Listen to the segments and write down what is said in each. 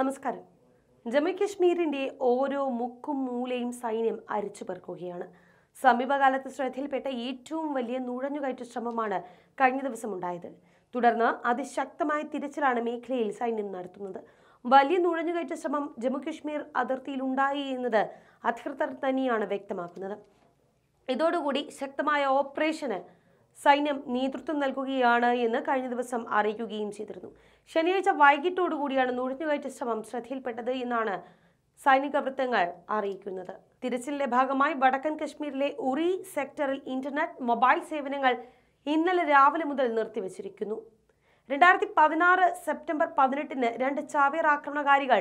നമസ്കാരം ജമ്മു കശ്മീരിന്റെ ഓരോ മുക്കും മൂലയും സൈന്യം അരിച്ചു പെറുക്കുകയാണ് സമീപകാലത്ത് ശ്രദ്ധയിൽപ്പെട്ട ഏറ്റവും വലിയ നുഴഞ്ഞുകയറ്റ ശ്രമമാണ് കഴിഞ്ഞ ദിവസം ഉണ്ടായത് തുടർന്ന് അതിശക്തമായ തിരച്ചിലാണ് മേഖലയിൽ സൈന്യം നടത്തുന്നത് വലിയ നുഴഞ്ഞുകയറ്റ ശ്രമം ജമ്മുകശ്മീർ അതിർത്തിയിൽ ഉണ്ടായി എന്നത് അധികൃതർ തന്നെയാണ് വ്യക്തമാക്കുന്നത് ഇതോടുകൂടി ശക്തമായ ഓപ്പറേഷന് സൈന്യം നേതൃത്വം നൽകുകയാണ് എന്ന് കഴിഞ്ഞ ദിവസം അറിയിക്കുകയും ചെയ്തിരുന്നു ശനിയാഴ്ച വൈകിട്ടോടുകൂടിയാണ് നുഴഞ്ഞുകയറ്റ ശ്രമം ശ്രദ്ധയിൽപ്പെട്ടത് എന്നാണ് സൈനിക വൃത്തങ്ങൾ അറിയിക്കുന്നത് തിരച്ചിലിന്റെ ഭാഗമായി വടക്കൻ കശ്മീരിലെ ഉറി സെക്ടറിൽ ഇന്റർനെറ്റ് മൊബൈൽ സേവനങ്ങൾ ഇന്നലെ രാവിലെ മുതൽ നിർത്തിവച്ചിരിക്കുന്നു രണ്ടായിരത്തി പതിനാറ് സെപ്റ്റംബർ പതിനെട്ടിന് രണ്ട് ചാവേർ ആക്രമണകാരികൾ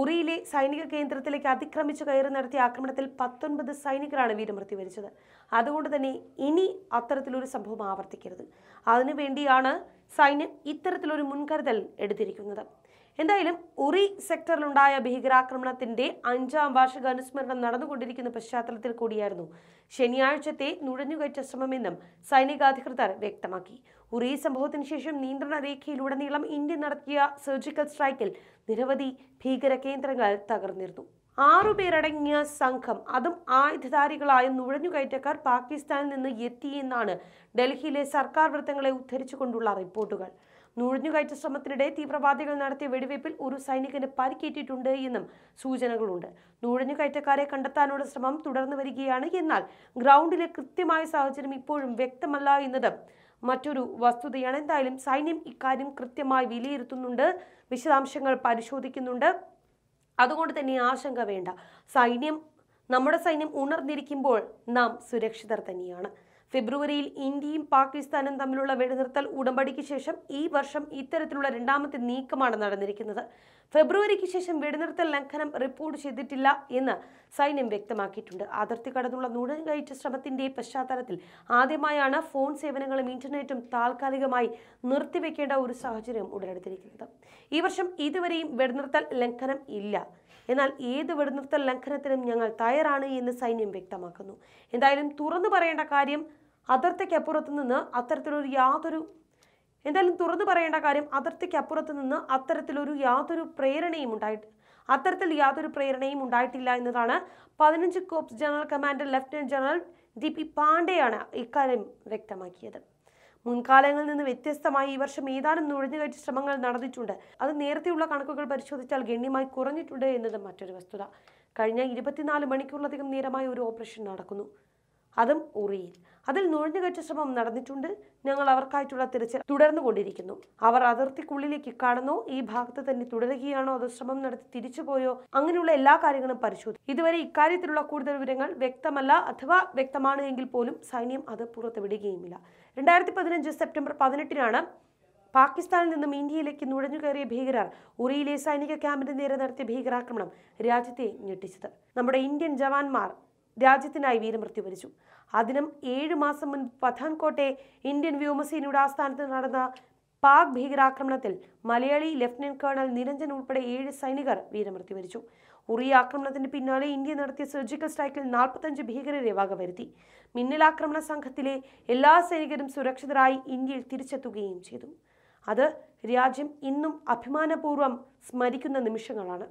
ഉറിയിലെ സൈനിക കേന്ദ്രത്തിലേക്ക് അതിക്രമിച്ചു കയറി നടത്തിയ ആക്രമണത്തിൽ പത്തൊൻപത് സൈനികരാണ് വീരമൃത്യു വരിച്ചത് അതുകൊണ്ട് തന്നെ ഇനി അത്തരത്തിലൊരു സംഭവം ആവർത്തിക്കരുത് അതിനുവേണ്ടിയാണ് സൈന്യം ഇത്തരത്തിലൊരു മുൻകരുതൽ എടുത്തിരിക്കുന്നത് എന്തായാലും ഉറി സെക്ടറിലുണ്ടായ ഭീകരാക്രമണത്തിന്റെ അഞ്ചാം വാർഷിക അനുസ്മരണം നടന്നുകൊണ്ടിരിക്കുന്ന പശ്ചാത്തലത്തിൽ കൂടിയായിരുന്നു ശനിയാഴ്ചത്തെ നുഴഞ്ഞുകയറ്റ ശ്രമമെന്നും സൈനികാധികൃതർ വ്യക്തമാക്കി ഉറി സംഭവത്തിന് ശേഷം നിയന്ത്രണ രേഖയിലുടനീളം ഇന്ത്യ നടത്തിയ സർജിക്കൽ സ്ട്രൈക്കിൽ നിരവധി ഭീകര കേന്ദ്രങ്ങൾ തകർന്നിരുന്നു ആറുപേരടങ്ങിയ സംഘം അതും ആയുധധാരികളായ നുഴഞ്ഞുകയറ്റക്കാർ പാകിസ്ഥാനിൽ നിന്ന് എത്തിയെന്നാണ് ഡൽഹിയിലെ സർക്കാർ വൃത്തങ്ങളെ ഉദ്ധരിച്ചുകൊണ്ടുള്ള റിപ്പോർട്ടുകൾ നുഴഞ്ഞുകയറ്റ ശ്രമത്തിനിടെ തീവ്രവാദികൾ നടത്തിയ വെടിവയ്പിൽ ഒരു സൈനികന് പരിക്കേറ്റിട്ടുണ്ട് എന്നും സൂചനകളുണ്ട് നുഴഞ്ഞുകയറ്റക്കാരെ കണ്ടെത്താനുള്ള ശ്രമം തുടർന്നു വരികയാണ് എന്നാൽ ഗ്രൗണ്ടിലെ കൃത്യമായ സാഹചര്യം ഇപ്പോഴും വ്യക്തമല്ല എന്നതും മറ്റൊരു വസ്തുതയാണ് എന്തായാലും സൈന്യം ഇക്കാര്യം കൃത്യമായി വിലയിരുത്തുന്നുണ്ട് വിശദാംശങ്ങൾ പരിശോധിക്കുന്നുണ്ട് അതുകൊണ്ട് തന്നെ ആശങ്ക വേണ്ട സൈന്യം നമ്മുടെ സൈന്യം ഉണർന്നിരിക്കുമ്പോൾ നാം സുരക്ഷിതർ തന്നെയാണ് ഫെബ്രുവരിയിൽ ഇന്ത്യയും പാകിസ്ഥാനും തമ്മിലുള്ള വെടിനിർത്തൽ ഉടമ്പടിക്ക് ശേഷം ഈ വർഷം ഇത്തരത്തിലുള്ള രണ്ടാമത്തെ നീക്കമാണ് നടന്നിരിക്കുന്നത് ഫെബ്രുവരിക്ക് ശേഷം വെടിനിർത്തൽ ലംഘനം റിപ്പോർട്ട് ചെയ്തിട്ടില്ല എന്ന് സൈന്യം വ്യക്തമാക്കിയിട്ടുണ്ട് അതിർത്തി കടന്നുള്ള നുഴഞ്ഞുകയറ്റ ശ്രമത്തിന്റെ പശ്ചാത്തലത്തിൽ ആദ്യമായാണ് ഫോൺ സേവനങ്ങളും ഇന്റർനെറ്റും താൽക്കാലികമായി നിർത്തിവെക്കേണ്ട ഒരു സാഹചര്യം ഉടലെടുത്തിരിക്കുന്നത് ഈ വർഷം ഇതുവരെയും വെടിനിർത്തൽ ലംഘനം ഇല്ല എന്നാൽ ഏത് വെടിനിർത്തൽ ലംഘനത്തിനും ഞങ്ങൾ തയ്യാറാണ് എന്ന് സൈന്യം വ്യക്തമാക്കുന്നു എന്തായാലും തുറന്നു പറയേണ്ട കാര്യം അപ്പുറത്ത് നിന്ന് അത്തരത്തിലൊരു യാതൊരു എന്തായാലും തുറന്നു പറയേണ്ട കാര്യം അപ്പുറത്ത് നിന്ന് അത്തരത്തിലൊരു യാതൊരു പ്രേരണയും ഉണ്ടായിട്ട് അത്തരത്തിൽ യാതൊരു പ്രേരണയും ഉണ്ടായിട്ടില്ല എന്നതാണ് പതിനഞ്ച് corps general commander lieutenant general D P പാണ്ഡെയാണ് ഇക്കാര്യം വ്യക്തമാക്കിയത് മുൻകാലങ്ങളിൽ നിന്ന് വ്യത്യസ്തമായി ഈ വർഷം ഏതാനും നുഴഞ്ഞുകയറ്റ ശ്രമങ്ങൾ നടന്നിട്ടുണ്ട് അത് നേരത്തെയുള്ള കണക്കുകൾ പരിശോധിച്ചാൽ ഗണ്യമായി കുറഞ്ഞിട്ടുണ്ട് എന്നത് മറ്റൊരു വസ്തുത കഴിഞ്ഞ ഇരുപത്തിനാല് മണിക്കൂറിലധികം നേരമായി ഒരു ഓപ്പറേഷൻ നടക്കുന്നു അതും ഉറിയിൽ അതിൽ നുഴഞ്ഞുകയറ്റ ശ്രമം നടന്നിട്ടുണ്ട് ഞങ്ങൾ അവർക്കായിട്ടുള്ള തിരച്ചിൽ തുടർന്നു കൊണ്ടിരിക്കുന്നു അവർ അതിർത്തിക്കുള്ളിലേക്ക് കാണുന്നോ ഈ ഭാഗത്ത് തന്നെ തുടരുകയാണോ അതോ ശ്രമം നടത്തി തിരിച്ചുപോയോ അങ്ങനെയുള്ള എല്ലാ കാര്യങ്ങളും പരിശോധിക്കും ഇതുവരെ ഇക്കാര്യത്തിലുള്ള കൂടുതൽ വിവരങ്ങൾ വ്യക്തമല്ല അഥവാ വ്യക്തമാണ് എങ്കിൽ പോലും സൈന്യം അത് പുറത്തുവിടുകയുമില്ല രണ്ടായിരത്തി പതിനഞ്ച് സെപ്റ്റംബർ പതിനെട്ടിനാണ് പാകിസ്ഥാനിൽ നിന്നും ഇന്ത്യയിലേക്ക് നുഴഞ്ഞു കയറിയ ഭീകരർ ഉറിയിലെ സൈനിക ക്യാമ്പിന് നേരെ നടത്തിയ ഭീകരാക്രമണം രാജ്യത്തെ ഞെട്ടിച്ചത് നമ്മുടെ ഇന്ത്യൻ ജവാന്മാർ രാജ്യത്തിനായി വീരമൃത്യു വരിച്ചു ആ ദിനം ഏഴ് മാസം മുൻപ് പഥാൻകോട്ടെ ഇന്ത്യൻ വ്യോമസേനയുടെ ആസ്ഥാനത്ത് നടന്ന പാക് ഭീകരാക്രമണത്തിൽ മലയാളി ലഫ്റ്റനന്റ് കേണൽ നിരഞ്ജൻ ഉൾപ്പെടെ ഏഴ് സൈനികർ വീരമൃത്യു വരിച്ചു ഉറി ആക്രമണത്തിന് പിന്നാലെ ഇന്ത്യ നടത്തിയ സർജിക്കൽ സ്ട്രൈക്കിൽ നാൽപ്പത്തഞ്ച് ഭീകരരെ വകവരുത്തി മിന്നലാക്രമണ സംഘത്തിലെ എല്ലാ സൈനികരും സുരക്ഷിതരായി ഇന്ത്യയിൽ തിരിച്ചെത്തുകയും ചെയ്തു അത് രാജ്യം ഇന്നും അഭിമാനപൂർവ്വം സ്മരിക്കുന്ന നിമിഷങ്ങളാണ്